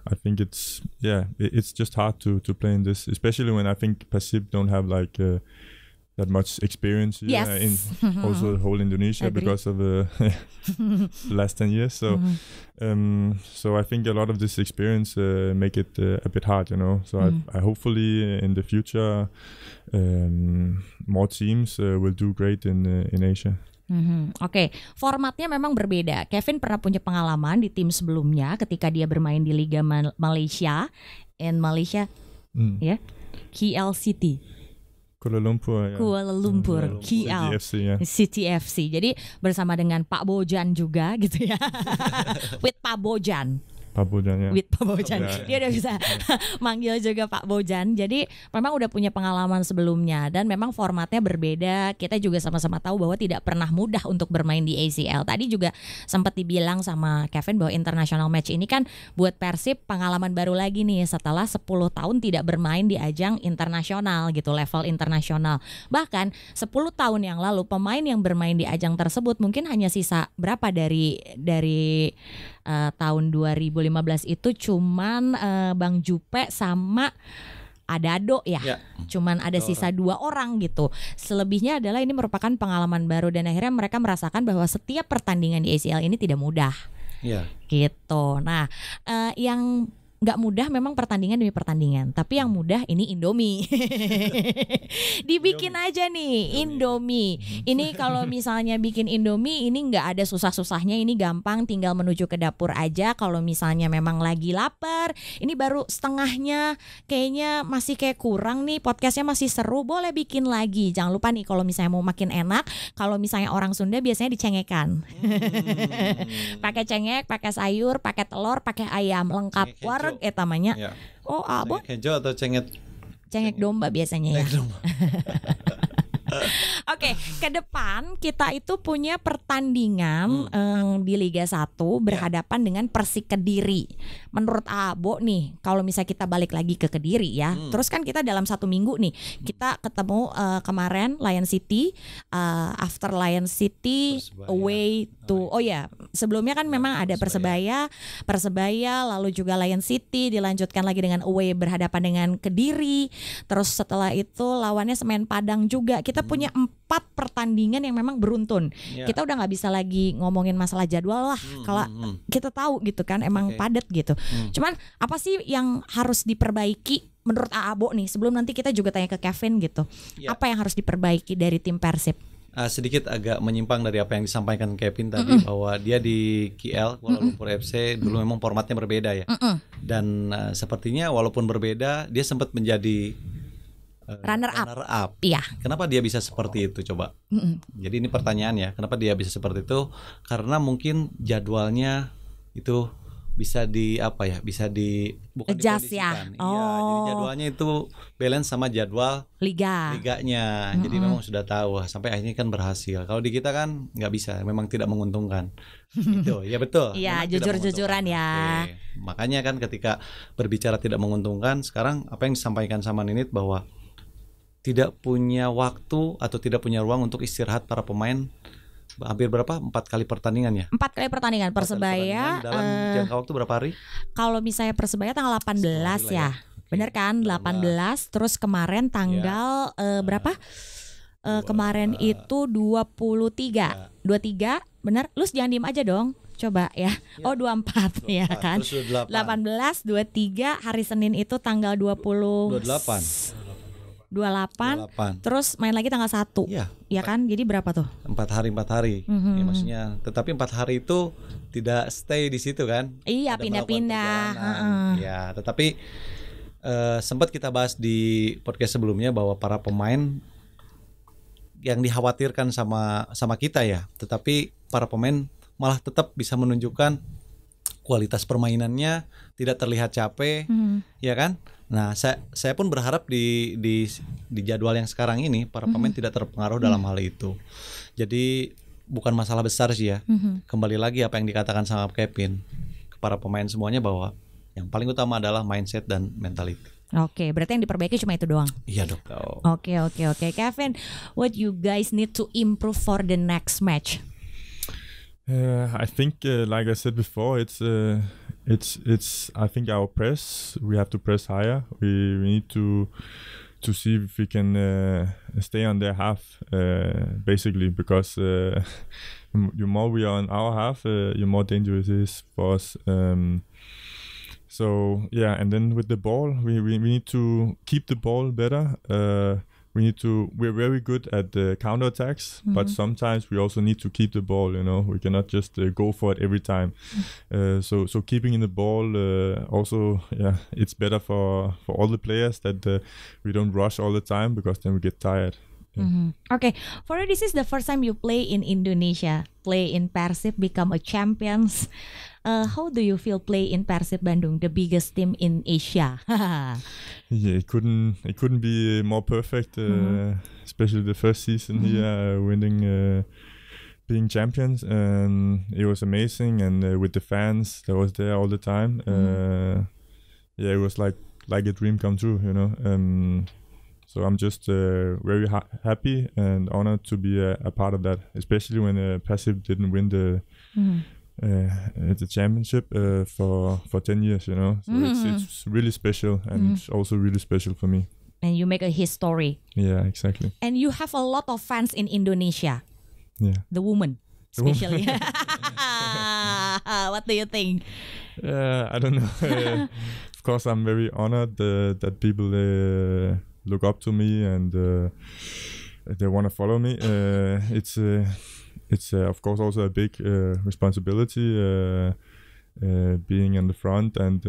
I think it's yeah, it, it's just hard to to play in this, especially when I think passive don't have like uh, that much experience yes. yeah, in also whole Indonesia because of uh, the last 10 years so mm-hmm. um, so I think a lot of this experience uh, make it uh, a bit hard you know so mm. I, I, hopefully in the future um, more teams uh, will do great in uh, in Asia Hmm, Oke, okay. formatnya memang berbeda. Kevin pernah punya pengalaman di tim sebelumnya ketika dia bermain di Liga Mal Malaysia, in Malaysia, mm. ya, yeah, KL City. Kuala Lumpur. Ya. Kuala Lumpur, Kuala Lumpur KL, CTFC, ya. Jadi bersama dengan Pak Bojan juga gitu ya. With Pak Bojan. Pak Bojan ya. With Pak Bojan. Ya, ya. Dia udah bisa manggil juga Pak Bojan. Jadi memang udah punya pengalaman sebelumnya dan memang formatnya berbeda. Kita juga sama-sama tahu bahwa tidak pernah mudah untuk bermain di ACL. Tadi juga sempat dibilang sama Kevin bahwa international match ini kan buat Persib pengalaman baru lagi nih setelah 10 tahun tidak bermain di ajang internasional gitu, level internasional. Bahkan 10 tahun yang lalu pemain yang bermain di ajang tersebut mungkin hanya sisa berapa dari dari uh, tahun 2015 itu cuman uh, Bang Jupe sama Adado ya. ya. Cuman ada dua sisa orang. dua orang gitu. Selebihnya adalah ini merupakan pengalaman baru dan akhirnya mereka merasakan bahwa setiap pertandingan di ACL ini tidak mudah. Ya. Gitu. Nah, uh, yang nggak mudah memang pertandingan demi pertandingan tapi yang mudah ini Indomie dibikin Indomie. aja nih Indomie, Indomie. Hmm. ini kalau misalnya bikin Indomie ini nggak ada susah-susahnya ini gampang tinggal menuju ke dapur aja kalau misalnya memang lagi lapar ini baru setengahnya kayaknya masih kayak kurang nih podcastnya masih seru boleh bikin lagi jangan lupa nih kalau misalnya mau makin enak kalau misalnya orang Sunda biasanya dicengekan hmm. pakai cengek pakai sayur pakai telur pakai ayam lengkap warna eh eta iya. tamanya yeah. Oh, abon ah, Cengek atau cenget cengek domba biasanya ya. Oke, okay, ke depan kita itu punya pertandingan hmm. um, di Liga 1 berhadapan yeah. dengan Persik Kediri. Menurut Abo nih, kalau misalnya kita balik lagi ke Kediri ya, hmm. terus kan kita dalam satu minggu nih, kita ketemu uh, kemarin Lion City, uh, after Lion City, away gitu. Oh ya, sebelumnya kan iya, memang ada Persebaya, Persebaya lalu juga Lion City dilanjutkan lagi dengan away berhadapan dengan Kediri. Terus setelah itu lawannya Semen Padang juga. Kita hmm. punya empat pertandingan yang memang beruntun. Yeah. Kita udah nggak bisa lagi ngomongin masalah jadwal lah hmm, kalau hmm, hmm. kita tahu gitu kan emang okay. padat gitu. Hmm. Cuman apa sih yang harus diperbaiki menurut Aabo nih sebelum nanti kita juga tanya ke Kevin gitu. ya. Apa yang harus diperbaiki dari tim Persib? uh, sedikit agak menyimpang dari apa yang disampaikan Kevin tadi mm -mm. bahwa dia di KL Kuala Lumpur mm -mm. FC dulu memang formatnya berbeda ya. Mm -mm. Dan uh, sepertinya walaupun berbeda dia sempat menjadi uh, eh, runner, up. runner up. Iya. Kenapa dia bisa seperti itu coba? Mm -mm. Jadi ini pertanyaan ya, kenapa dia bisa seperti itu? Karena mungkin jadwalnya itu bisa di apa ya bisa di bukan Adjust ya oh iya, jadi oh. jadwalnya itu balance sama jadwal liga liganya mm -hmm. jadi memang sudah tahu sampai akhirnya kan berhasil kalau di kita kan nggak bisa memang tidak menguntungkan itu ya betul iya jujur jujuran ya Oke. makanya kan ketika berbicara tidak menguntungkan sekarang apa yang disampaikan sama Ninit bahwa tidak punya waktu atau tidak punya ruang untuk istirahat para pemain hampir berapa empat kali pertandingan ya empat kali pertandingan persebaya kali pertandingan dalam uh, jangka waktu berapa hari kalau misalnya persebaya tanggal 18 ya, ya. Okay. bener kan tanggal 18 terus kemarin tanggal ya. uh, berapa uh, dua, kemarin uh, itu 23 ya. 23 bener lu jangan diem aja dong coba ya. ya. Oh 24, 24 ya kan. Terus 28. 18 23 hari Senin itu tanggal 20 28. 28, 28. terus main lagi tanggal 1. Iya. Ya kan? Jadi berapa tuh? empat hari empat hari. Mm -hmm. ya, maksudnya tetapi empat hari itu tidak stay di situ kan? Iya, pindah-pindah. Uh -uh. Ya, tetapi uh, sempat kita bahas di podcast sebelumnya bahwa para pemain yang dikhawatirkan sama sama kita ya, tetapi para pemain malah tetap bisa menunjukkan kualitas permainannya, tidak terlihat capek, mm -hmm. ya kan? Nah, saya saya pun berharap di di di jadwal yang sekarang ini para pemain mm -hmm. tidak terpengaruh dalam mm -hmm. hal itu. Jadi bukan masalah besar sih ya. Mm -hmm. Kembali lagi apa yang dikatakan sama Kevin ke para pemain semuanya bahwa yang paling utama adalah mindset dan mentality. Oke, okay, berarti yang diperbaiki cuma itu doang. Iya dok. Oke okay, oke okay, oke, okay. Kevin, what you guys need to improve for the next match? Uh, I think, uh, like I said before, it's uh, it's it's i think our press we have to press higher we, we need to to see if we can uh, stay on their half uh, basically because uh, the more we are on our half uh, the more dangerous it is for us um, so yeah and then with the ball we, we, we need to keep the ball better uh, we need to we're very good at the counter attacks mm-hmm. but sometimes we also need to keep the ball you know we cannot just uh, go for it every time mm. uh, so so keeping in the ball uh, also yeah it's better for for all the players that uh, we don't rush all the time because then we get tired yeah. mm-hmm. Okay, for you, this is the first time you play in Indonesia, play in Persib, become a champions. Uh, how do you feel play in Persib Bandung, the biggest team in Asia? yeah, it couldn't it couldn't be more perfect, uh, mm-hmm. especially the first season mm-hmm. here, uh, winning. Uh, being champions and it was amazing and uh, with the fans that was there all the time mm-hmm. yeah it was like like a dream come true you know um, so I'm just uh, very ha- happy and honored to be a, a, part of that, especially when uh, Passive didn't win the mm-hmm uh, the championship uh, for for 10 years you know so mm. it's, mm-hmm. it's really special and mm. also really special for me and you make a history yeah exactly and you have a lot of fans in indonesia yeah the woman especially what do you think uh, i don't know uh, of course i'm very honored uh, that people uh, look up to me and uh, they want to follow me it's it's uh, of course also a big uh, responsibility uh, being in the front and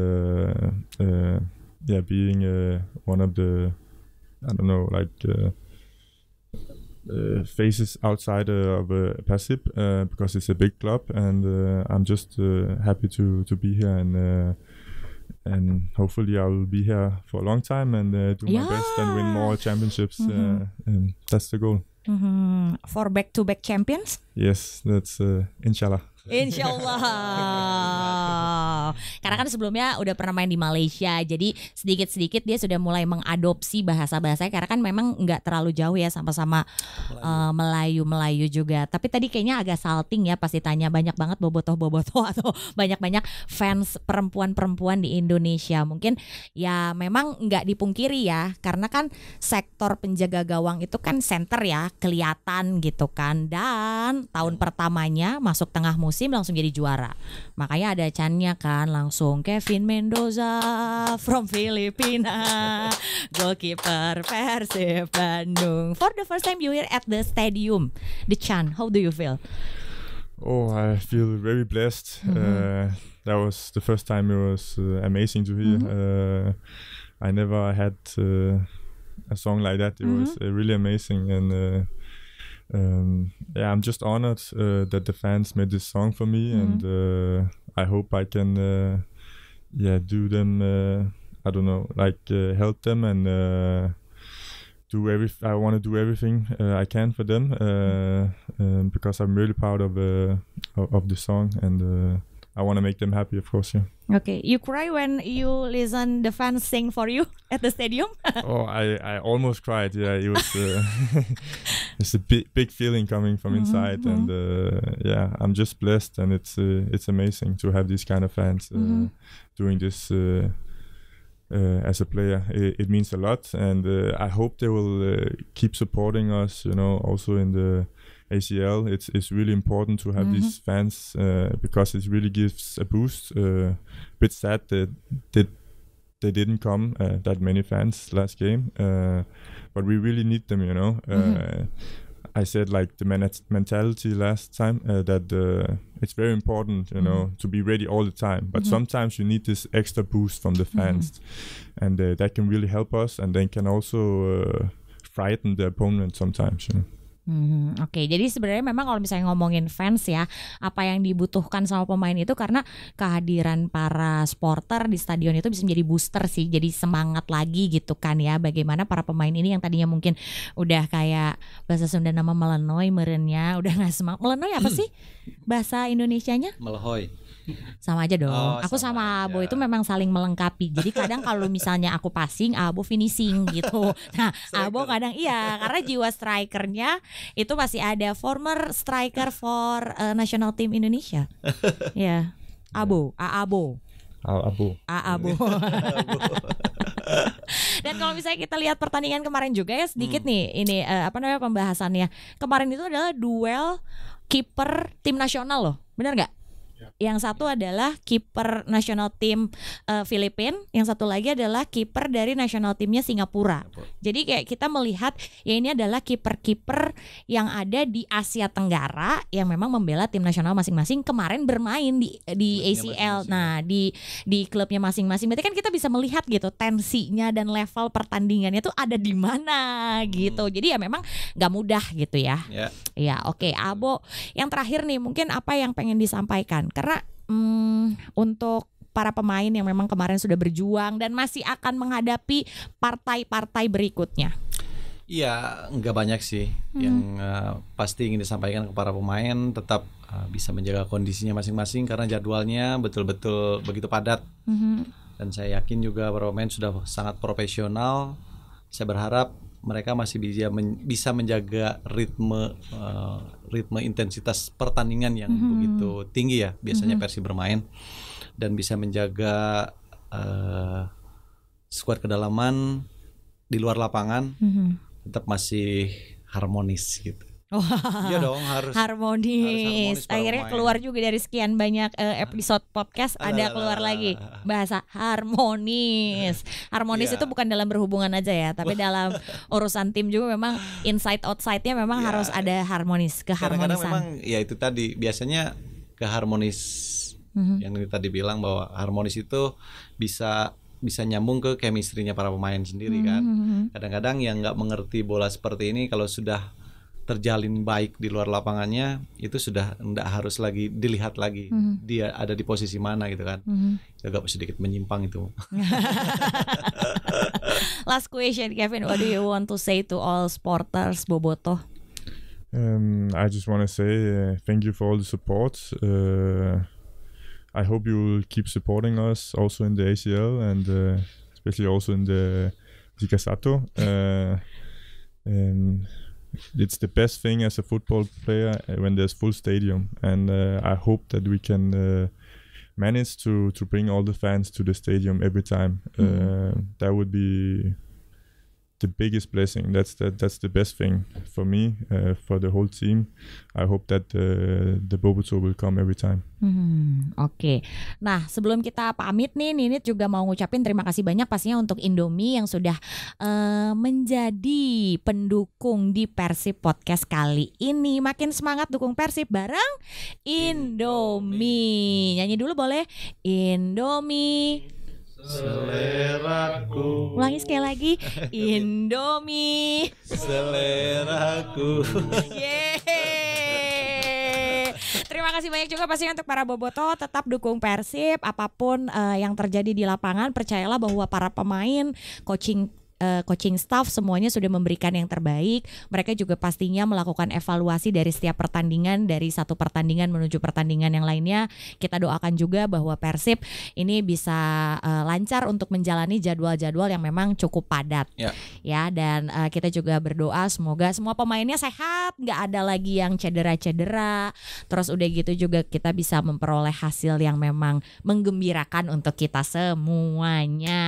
yeah, being one of the I don't know like. Uh, faces outside uh, of uh, uh, because it's a big club, and I'm just happy to to be here and. and hopefully I will be here for a long time and do yeah. my best and win more championships. Mm -hmm. and that's the goal. Mm-hmm. For back to back champions? Yes, that's uh, inshallah. Insyaallah. Allah. Karena kan sebelumnya udah pernah main di Malaysia, jadi sedikit-sedikit dia sudah mulai mengadopsi bahasa-bahasanya. Karena kan memang nggak terlalu jauh ya sama-sama Melayu-Melayu uh, eh, Melayu juga. Tapi tadi kayaknya agak salting ya pasti tanya banyak banget bobotoh-bobotoh atau banyak-banyak fans perempuan-perempuan di Indonesia. Mungkin ya memang nggak dipungkiri ya, karena kan sektor penjaga gawang itu kan center ya kelihatan gitu kan. Dan tahun iya. pertamanya masuk tengah musim musim langsung jadi juara. Makanya ada nya kan langsung Kevin Mendoza from Filipina, goalkeeper Persib Bandung. For the first time you hear at the stadium, the Chan, how do you feel? Oh, I feel very blessed. Mm -hmm. uh, that was the first time. It was uh, amazing to hear. Mm -hmm. uh, I never had uh, a song like that. It mm -hmm. was uh, really amazing and. Uh, um, yeah, I'm just honored uh, that the fans made this song for me, mm-hmm. and uh, I hope I can, uh, yeah, do them. Uh, I don't know, like uh, help them and uh, do every. I want to do everything I can for them mm-hmm. um, because I'm really proud of of the song and I want to make them happy, of course. Yeah. Okay. You cry when you listen the fans sing for you at the stadium. oh, I, I almost cried. Yeah, it was uh, it's a big big feeling coming from mm-hmm, inside, mm -hmm. and uh, yeah, I'm just blessed, and it's uh, it's amazing to have these kind of fans mm -hmm. doing this. Uh, uh, as a player, it, it, means a lot, and I hope they will keep supporting us. You know, also in the ACL, it's it's really important to have mm-hmm. these fans uh, because it really gives a boost. Uh, bit sad that that they didn't come uh, that many fans last game, uh, but we really need them, you know. Uh, mm-hmm. I said like the man- mentality last time uh, that uh, it's very important, you mm-hmm. know, to be ready all the time. But mm-hmm. sometimes you need this extra boost from the mm-hmm. fans, mm-hmm. and uh, that can really help us, and then can also uh, frighten the opponent sometimes. You know? Hmm, Oke, okay. jadi sebenarnya memang kalau misalnya ngomongin fans ya, apa yang dibutuhkan sama pemain itu karena kehadiran para sporter di stadion itu bisa menjadi booster sih, jadi semangat lagi gitu kan ya. Bagaimana para pemain ini yang tadinya mungkin udah kayak bahasa Sunda nama melenoi merenya, udah nggak semangat. Melenoi apa hmm. sih bahasa Indonesia-nya? nya sama aja dong. Oh, aku sama, sama Abo itu memang saling melengkapi. Jadi kadang kalau misalnya aku passing, Abo finishing gitu. Nah, Striker. Abo kadang iya karena jiwa strikernya itu masih ada former striker for uh, national team Indonesia. ya. Yeah. Abo, A Abo. A Abo. A Abo. Dan kalau misalnya kita lihat pertandingan kemarin juga ya sedikit hmm. nih ini uh, apa namanya pembahasannya. Kemarin itu adalah duel kiper tim nasional loh. Benar nggak? yang satu adalah kiper nasional tim uh, Filipin, yang satu lagi adalah kiper dari nasional timnya Singapura. Jadi kayak kita melihat ya ini adalah kiper-kiper yang ada di Asia Tenggara yang memang membela tim nasional masing-masing kemarin bermain di di ACL. Masing -masing. Nah, di di klubnya masing-masing. Berarti kan kita bisa melihat gitu tensinya dan level pertandingannya tuh ada di mana gitu. Hmm. Jadi ya memang nggak mudah gitu ya. Ya, yeah. ya oke. Okay. Abo, yang terakhir nih mungkin apa yang pengen disampaikan? Karena hmm, untuk para pemain yang memang kemarin sudah berjuang dan masih akan menghadapi partai-partai berikutnya? Iya, nggak banyak sih hmm. yang uh, pasti ingin disampaikan ke para pemain tetap uh, bisa menjaga kondisinya masing-masing karena jadwalnya betul-betul begitu padat. Hmm. Dan saya yakin juga para pemain sudah sangat profesional. Saya berharap mereka masih bisa men, bisa menjaga ritme uh, ritme intensitas pertandingan yang mm -hmm. begitu tinggi ya biasanya mm -hmm. Persi bermain dan bisa menjaga uh, skuad kedalaman di luar lapangan mm -hmm. tetap masih harmonis gitu. Oh, iya dong harus harmonis. harmonis Akhirnya main. keluar juga dari sekian banyak uh, episode podcast ada keluar lagi bahasa harmonis. Harmonis yeah. itu bukan dalam berhubungan aja ya, tapi dalam urusan tim juga memang inside outside-nya memang yeah. harus ada harmonis, keharmonisan. karena memang ya itu tadi biasanya keharmonis mm-hmm. yang tadi bilang bahwa harmonis itu bisa bisa nyambung ke chemistry-nya para pemain sendiri mm-hmm. kan. Mhm, mhm, mhm. Kadang-kadang yang nggak mengerti bola seperti ini kalau sudah terjalin baik di luar lapangannya itu sudah tidak harus lagi dilihat lagi mm-hmm. dia ada di posisi mana gitu kan mm-hmm. Ya, agak sedikit menyimpang itu last question Kevin what do you want to say to all supporters Boboto um, I just want to say uh, thank you for all the support uh, I hope you will keep supporting us also in the ACL and uh, especially also in the Sato uh, and um, it's the best thing as a football player uh, when there's full stadium, and uh, I hope that we can uh, manage to to bring all the fans to the stadium every time. mm that would be the biggest blessing. That's that. That's the best thing for me, uh, for the whole team. I hope that the the Boboto will come every time. Hmm, Oke. Okay. Nah, sebelum kita pamit nih, Ninit juga mau ngucapin terima kasih banyak pastinya untuk Indomie yang sudah uh, menjadi pendukung di Persib Podcast kali ini. Makin semangat dukung Persib bareng Indomie. Indomie. Nyanyi dulu boleh. Indomie seleraku. Ulangi sekali lagi, Indomie seleraku. Yeay. Terima kasih banyak juga pasti untuk para boboto tetap dukung Persib apapun uh, yang terjadi di lapangan percayalah bahwa para pemain coaching Eh, coaching staff semuanya sudah memberikan yang terbaik. Mereka juga pastinya melakukan evaluasi dari setiap pertandingan dari satu pertandingan menuju pertandingan yang lainnya. Kita doakan juga bahwa Persib ini bisa uh, lancar untuk menjalani jadwal-jadwal yang memang cukup padat. Ya, ya dan uh, kita juga berdoa semoga semua pemainnya sehat, nggak ada lagi yang cedera-cedera. Terus udah gitu juga kita bisa memperoleh hasil yang memang menggembirakan untuk kita semuanya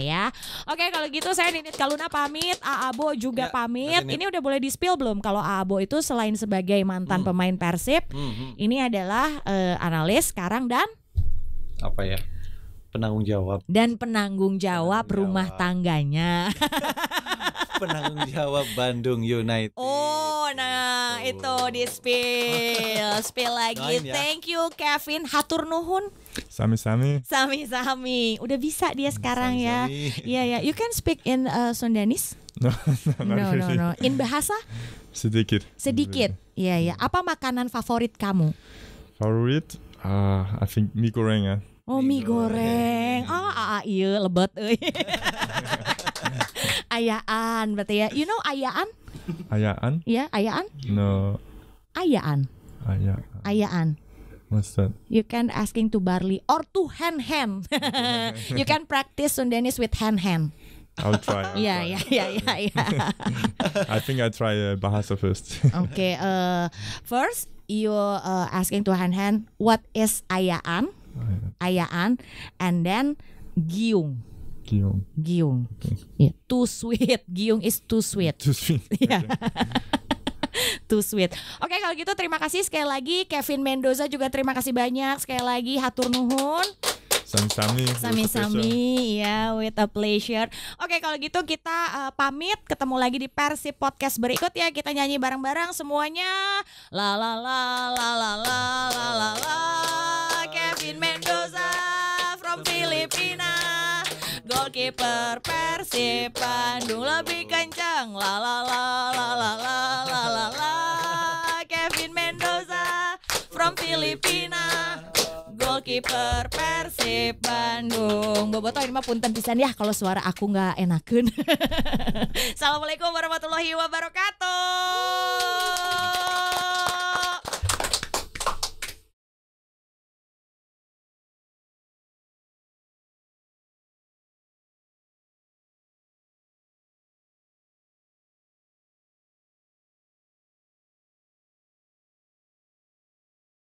ya. Oke, kalau gitu saya saya Ninit Kaluna pamit, Aabo juga ya, pamit. Ini udah boleh di-spill belum kalau Aabo itu selain sebagai mantan hmm. pemain Persib, hmm, hmm. ini adalah uh, analis sekarang dan apa ya? penanggung jawab dan penanggung jawab penanggung rumah jawab. tangganya penanggung jawab Bandung United oh nah oh. itu di spill spill lagi ya. thank you Kevin hatur nuhun sami-sami sami-sami udah bisa dia hmm, sekarang sami ya iya ya you can speak in uh, Sundanese no no no, no, no. in bahasa sedikit sedikit iya ya apa makanan favorit kamu favorit uh, I think mie goreng ya Oh mie, goreng. goreng. Oh ah, aa ah, ah, iya lebat euy. ayaan berarti ya. You know ayaan? Ayaan? Iya, ayaan? No. Ayaan. Ayaan. Ayaan. What's that? You can asking to barley or to hand hand. you can practice Sundanese with hand hand. I'll try. I'll yeah, try. yeah, yeah, yeah, yeah. I think I try uh, bahasa first. okay, uh, first you uh, asking to hand hand what is ayaan? Ayaan and then Giung. Giung. Giung. Okay. Iya. Yeah. Too sweet. Giung is too sweet. Too sweet. Yeah. Too sweet. Oke okay, kalau gitu terima kasih sekali lagi Kevin Mendoza juga terima kasih banyak sekali lagi hatur nuhun. Sami-sami. Sami-sami ya with a pleasure. Oke okay, kalau gitu kita uh, pamit ketemu lagi di versi podcast berikut ya kita nyanyi bareng-bareng semuanya. La la la la la la la la la. Kevin Mendoza from Filipina Goalkeeper Persib Bandung lebih kencang la la la la la la la la la Kevin Mendoza from Filipina Goalkeeper Persib Bandung Boboto ini mah punten pisan ya kalau suara aku nggak enakan Assalamualaikum warahmatullahi wabarakatuh